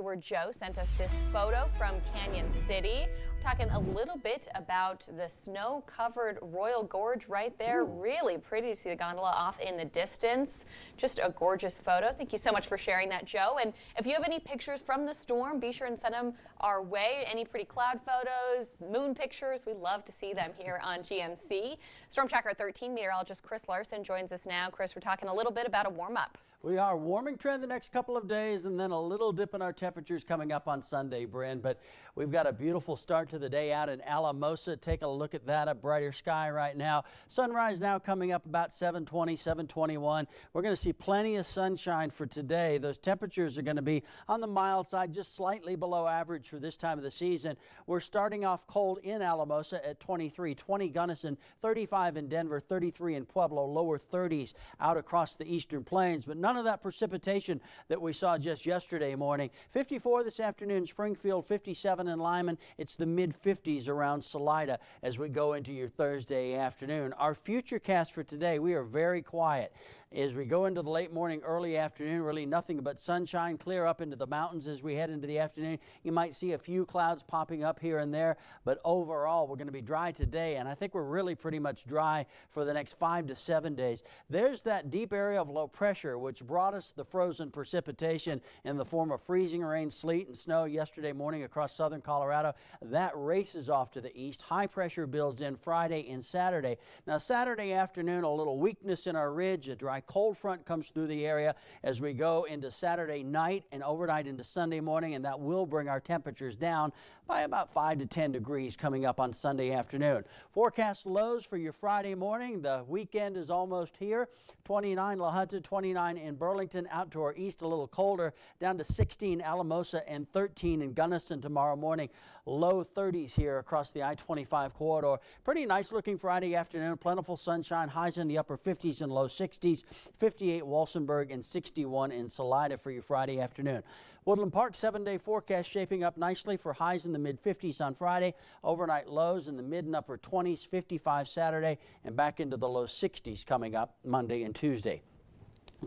Where Joe sent us this photo from Canyon City, We're talking a little bit about the snow-covered Royal Gorge right there. Ooh. Really pretty to see the gondola off in the distance. Just a gorgeous photo. Thank you so much for sharing that, Joe. And if you have any pictures from the storm, be sure and send them our way. Any pretty cloud photos, moon pictures, we love to see them here on GMC. Storm Tracker 13 meteorologist Chris Larson joins us now. Chris, we're talking a little bit about a warm-up. We are warming trend the next couple of days and then a little dip in our temperature temperatures coming up on Sunday, Bryn, but we've got a beautiful start to the day out in Alamosa. Take a look at that, a brighter sky right now. Sunrise now coming up about 720, 721. We're going to see plenty of sunshine for today. Those temperatures are going to be on the mild side, just slightly below average for this time of the season. We're starting off cold in Alamosa at 23, 20 Gunnison, 35 in Denver, 33 in Pueblo, lower 30s out across the eastern plains, but none of that precipitation that we saw just yesterday morning. 54 this afternoon, Springfield, 57 in Lyman. It's the mid 50s around Salida as we go into your Thursday afternoon. Our future cast for today, we are very quiet as we go into the late morning, early afternoon, really nothing but sunshine clear up into the mountains as we head into the afternoon. You might see a few clouds popping up here and there, but overall, we're going to be dry today, and I think we're really pretty much dry for the next five to seven days. There's that deep area of low pressure which brought us the frozen precipitation in the form of freezing rain, sleet, and snow yesterday morning across southern Colorado. That races off to the east. High pressure builds in Friday and Saturday. Now, Saturday afternoon, a little weakness in our ridge, a dry cold front comes through the area as we go into Saturday night and overnight into Sunday morning, and that will bring our temperatures down by about 5 to 10 degrees coming up on Sunday afternoon. Forecast lows for your Friday morning. The weekend is almost here. 29 La Junta, 29 in Burlington, out to our east a little colder, down to 16 Alamosa and 13 in Gunnison tomorrow morning. Low 30s here across the I-25 corridor. Pretty nice looking Friday afternoon. Plentiful sunshine, highs in the upper 50s and low 60s. 58 Walsenburg, and 61 in Salida for your Friday afternoon. Woodland Park seven-day forecast shaping up nicely for highs in the mid-50s on Friday, overnight lows in the mid and upper 20s, 55 Saturday, and back into the low 60s coming up Monday and Tuesday.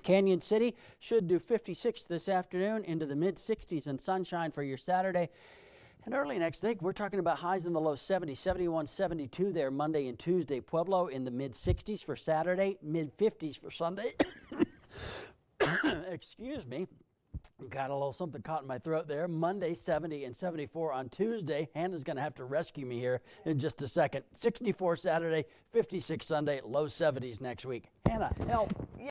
Canyon City should do 56 this afternoon into the mid 60s and sunshine for your Saturday. And early next week, we're talking about highs in the low 70s, 71, 72 there Monday and Tuesday. Pueblo in the mid 60s for Saturday, mid 50s for Sunday. Excuse me. Got a little something caught in my throat there. Monday, 70 and 74 on Tuesday. Hannah's going to have to rescue me here in just a second. 64 Saturday, 56 Sunday, low 70s next week. Hannah, help.